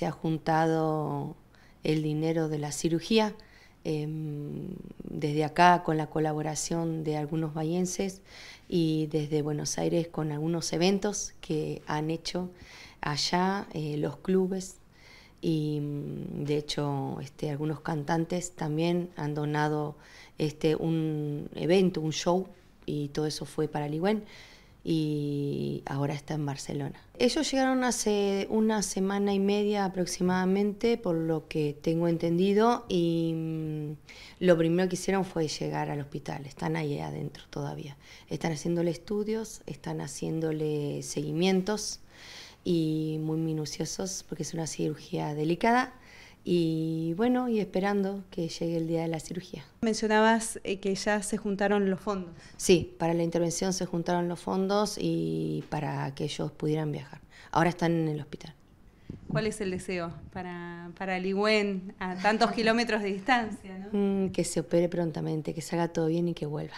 se ha juntado el dinero de la cirugía. Em, desde acá con la colaboración de algunos bayenses y desde Buenos Aires con algunos eventos que han hecho allá eh, los clubes y mm, de hecho este, algunos cantantes también han donado este, un evento, un show y todo eso fue para Ligüen y ahora está en Barcelona. Ellos llegaron hace una semana y media aproximadamente, por lo que tengo entendido, y mm, lo primero que hicieron fue llegar al hospital. Están ahí adentro todavía. Están haciéndole estudios, están haciéndole seguimientos y muy minuciosos porque es una cirugía delicada y bueno, y esperando que llegue el día de la cirugía. Mencionabas eh, que ya se juntaron los fondos. Sí, para la intervención se juntaron los fondos y para que ellos pudieran viajar. Ahora están en el hospital. ¿Cuál es el deseo para, para Ligüen a tantos kilómetros de distancia? Mm, que se opere prontamente, que salga todo bien y que vuelva.